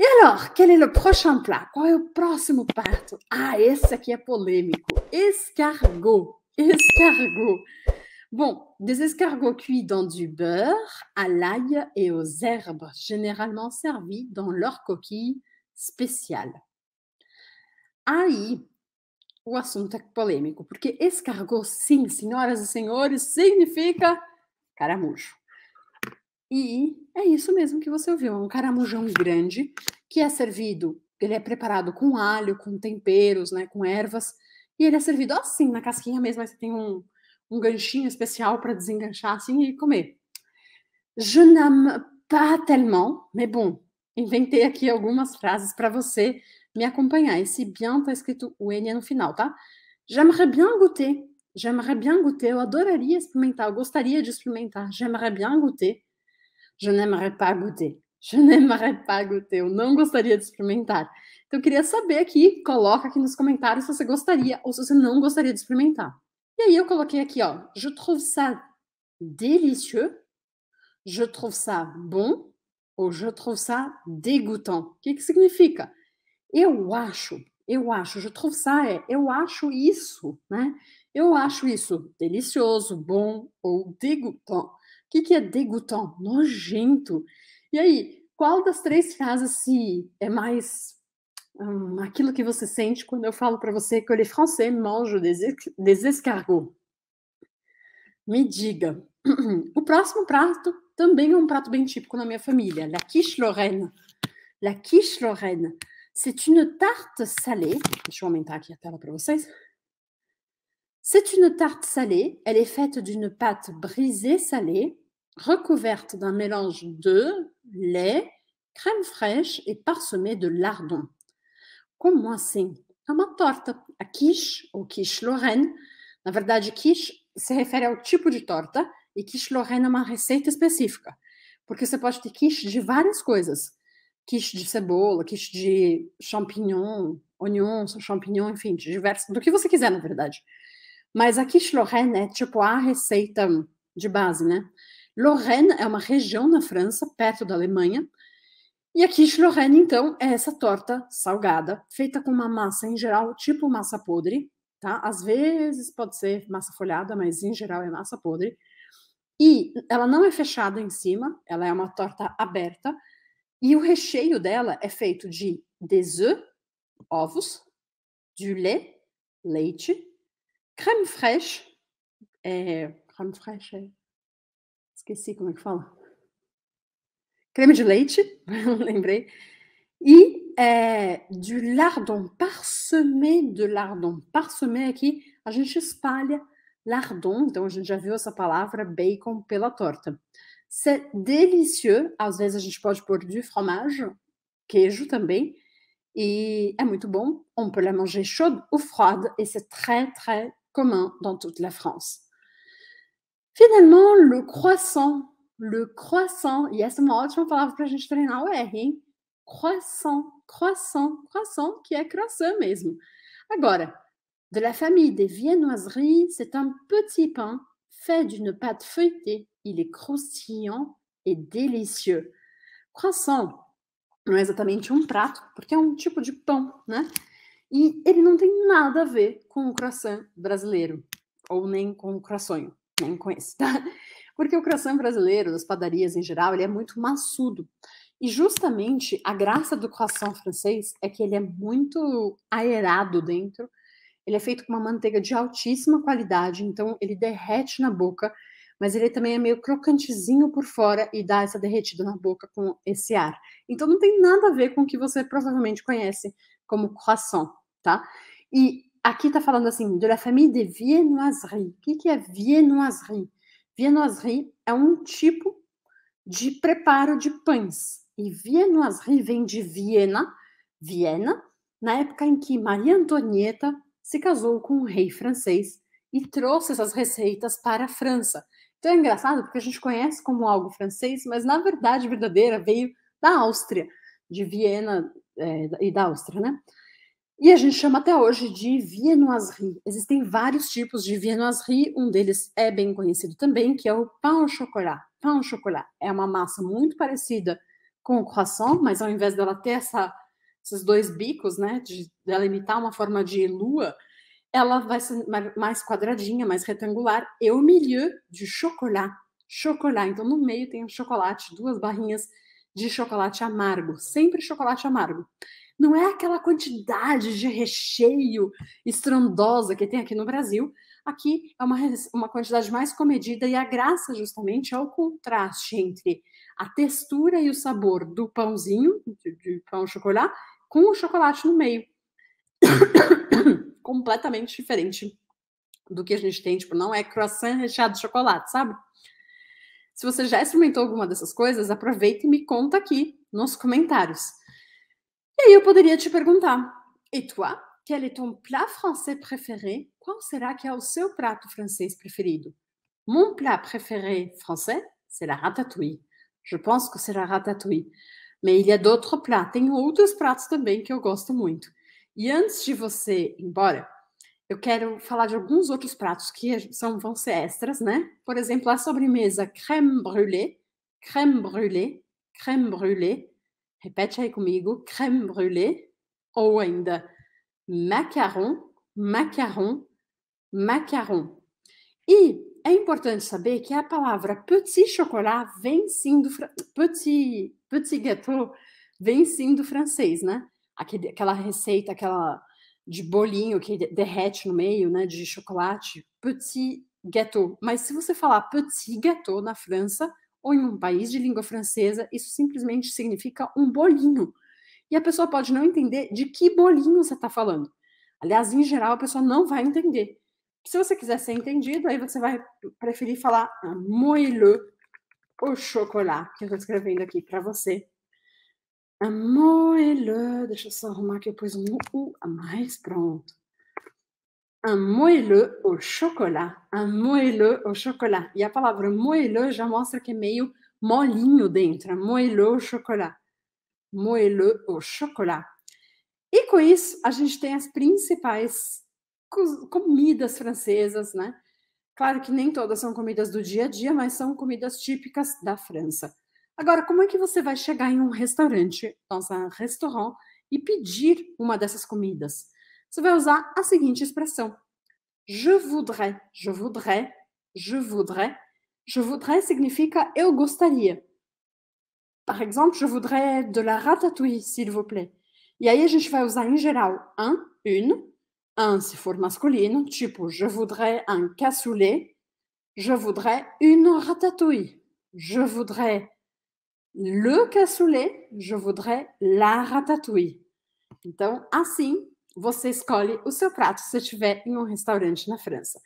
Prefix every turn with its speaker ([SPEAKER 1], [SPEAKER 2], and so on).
[SPEAKER 1] E alors, quel est le prochain plat? Qual é o próximo prato? Ah, esse aqui é polêmico. Escargot. Escargot. Bom, des escargots cuits dans du beurre, à l'ail et aux herbes, généralement servis dans leur coquille spéciale. Aí, o assunto é polêmico, porque escargot, sim, senhoras e senhores, significa caramujo. E é isso mesmo que você ouviu, é um caramujão grande que é servido, ele é preparado com alho, com temperos, né, com ervas, e ele é servido assim, na casquinha mesmo, aí você tem um, um ganchinho especial para desenganchar assim e comer. Je n'aime pas tellement, mais bon, inventei aqui algumas frases para você me acompanhar. Esse bien está escrito o N no final, tá? J'aimerais bien goûter. J'aimerais bien goûter. Eu adoraria experimentar. Eu gostaria de experimentar. J'aimerais bien goûter. Je n'aimerais pas goûter. Je n'aimerais pas goûter. Eu não gostaria de experimentar. Então, eu queria saber aqui, coloca aqui nos comentários se você gostaria ou se você não gostaria de experimentar. E aí eu coloquei aqui, ó. Je trouve ça délicieux. Je trouve ça bon. Ou je trouve ça dégoûtant. O que, que significa? Eu acho, eu acho, je trouve ça é, eu acho isso, né? Eu acho isso delicioso, bom ou dégoûtant que, que é dégoûtant? Nojento. E aí, qual das três frases se é mais hum, aquilo que você sente quando eu falo para você que les Français mangent des, des escargots? Me diga. O próximo prato também é um prato bem típico na minha família, la quiche Lorraine. La quiche Lorraine. C'est une tarte salée. Deixa eu aumentar aqui a tela para vocês. C'est une tarte salée. Elle est faite d'une pâte brisée salée recouverte d'un mélange de lait, crème fraîche et parsemée de lardons. Como assim? É uma torta. A quiche, ou quiche Lorraine, na verdade, quiche se refere ao tipo de torta e quiche Lorraine é uma receita específica, porque você pode ter quiche de várias coisas. Quiche de cebola, quiche de champignon, onions, champignon, enfim, de diversos, do que você quiser, na verdade. Mas a quiche Lorraine é tipo a receita de base, né? Lorraine é uma região na França, perto da Alemanha. E a quiche Lorraine, então, é essa torta salgada, feita com uma massa, em geral, tipo massa podre, tá? Às vezes pode ser massa folhada, mas em geral é massa podre. E ela não é fechada em cima, ela é uma torta aberta. E o recheio dela é feito de des œufs, ovos, du lait, leite, creme fraîche, é, creme fraîche é Esqueci como é que fala. Creme de leite, lembrei. E é, du lardon parsemé de lardon. Parsemé aqui, a gente espalha lardon, então a gente já viu essa palavra bacon pela torta. C'est é délicieux, às vezes a gente pode pôr du fromage, queijo também, e é muito bom. On peut la manger chaude ou froide, et c'est très, très commun dans toute la France. Finalement, le croissant. Le croissant. E essa é uma ótima palavra para a gente treinar o R, hein? Croissant, croissant, croissant, que é croissant mesmo. Agora, de la famille des viennoiseries, c'est un petit pain fait d'une pâte feuilletée. Il est croustillant e délicieux. Croissant não é exatamente um prato, porque é um tipo de pão, né? E ele não tem nada a ver com o croissant brasileiro, ou nem com o croissant bem com tá? Porque o croissant brasileiro, das padarias em geral, ele é muito maçudo. E justamente a graça do croissant francês é que ele é muito aerado dentro. Ele é feito com uma manteiga de altíssima qualidade, então ele derrete na boca, mas ele também é meio crocantezinho por fora e dá essa derretida na boca com esse ar. Então não tem nada a ver com o que você provavelmente conhece como croissant, tá? E aqui está falando assim, de la famille des viennoiseries. O que, que é viennoiserie? Viennoiserie é um tipo de preparo de pães. E viennoiserie vem de Viena, Viena, na época em que Maria Antonieta se casou com um rei francês e trouxe essas receitas para a França. Então é engraçado porque a gente conhece como algo francês, mas na verdade verdadeira veio da Áustria, de Viena é, e da Áustria, né? E a gente chama até hoje de viennoiserie. Existem vários tipos de viennoiserie, um deles é bem conhecido também, que é o pão au chocolat. Pain au chocolat é uma massa muito parecida com o croissant, mas ao invés dela ter essa, esses dois bicos, né, de, dela imitar uma forma de lua, ela vai ser mais quadradinha, mais retangular, e o milieu de chocolat. Chocolat, então no meio tem um chocolate, duas barrinhas de chocolate amargo, sempre chocolate amargo não é aquela quantidade de recheio estrondosa que tem aqui no Brasil. Aqui é uma, uma quantidade mais comedida e a graça justamente é o contraste entre a textura e o sabor do pãozinho, de, de pão chocolate, com o chocolate no meio. Completamente diferente do que a gente tem, tipo, não é croissant recheado de chocolate, sabe? Se você já experimentou alguma dessas coisas, aproveita e me conta aqui nos comentários. E aí eu poderia te perguntar: e toi, quel est ton plat français préféré? Qual será que é o seu prato francês preferido? Mon plat préféré français, c'est la ratatouille. Je pense que c'est la ratatouille. Mas il y a d'autres plats, tem outros pratos também que eu gosto muito. E antes de você ir embora, eu quero falar de alguns outros pratos que são, vão ser extras, né? Por exemplo, a sobremesa crème brûlée, crème brûlée, crème brûlée, Repete aí comigo: crème brûlée ou ainda macaron, macaron, macaron. E é importante saber que a palavra petit chocolat vem sim do petit, petit gâteau vem sim do francês, né? Aquele, aquela receita, aquela de bolinho que derrete no meio, né? De chocolate, petit gâteau. Mas se você falar petit gâteau na França, ou em um país de língua francesa, isso simplesmente significa um bolinho. E a pessoa pode não entender de que bolinho você está falando. Aliás, em geral, a pessoa não vai entender. Se você quiser ser entendido, aí você vai preferir falar ah, moelleux au chocolat, que eu estou escrevendo aqui para você. Ah, moelleux, deixa eu só arrumar que eu pus um U a mais, pronto un moelleux au chocolat. Un moelleux au chocolat. E a palavra moelleux já mostra que é meio molinho dentro. Moelleux au chocolat. Moelleux au chocolat. E com isso, a gente tem as principais comidas francesas, né? Claro que nem todas são comidas do dia a dia, mas são comidas típicas da França. Agora, como é que você vai chegar em um restaurante, em um restaurant, e pedir uma dessas comidas? você vai utiliser a suivante. expressão: Je voudrais, je voudrais, je voudrais. Je voudrais significa eu gostaria. Par exemple, je voudrais de la ratatouille, s'il vous plaît. Et aí a gente vai usar em un, une, un si for masculino, tipo je voudrais un cassoulet, je voudrais une ratatouille, je voudrais le cassoulet, je voudrais la ratatouille. Donc, ainsi. você escolhe o seu prato se estiver em um restaurante na França.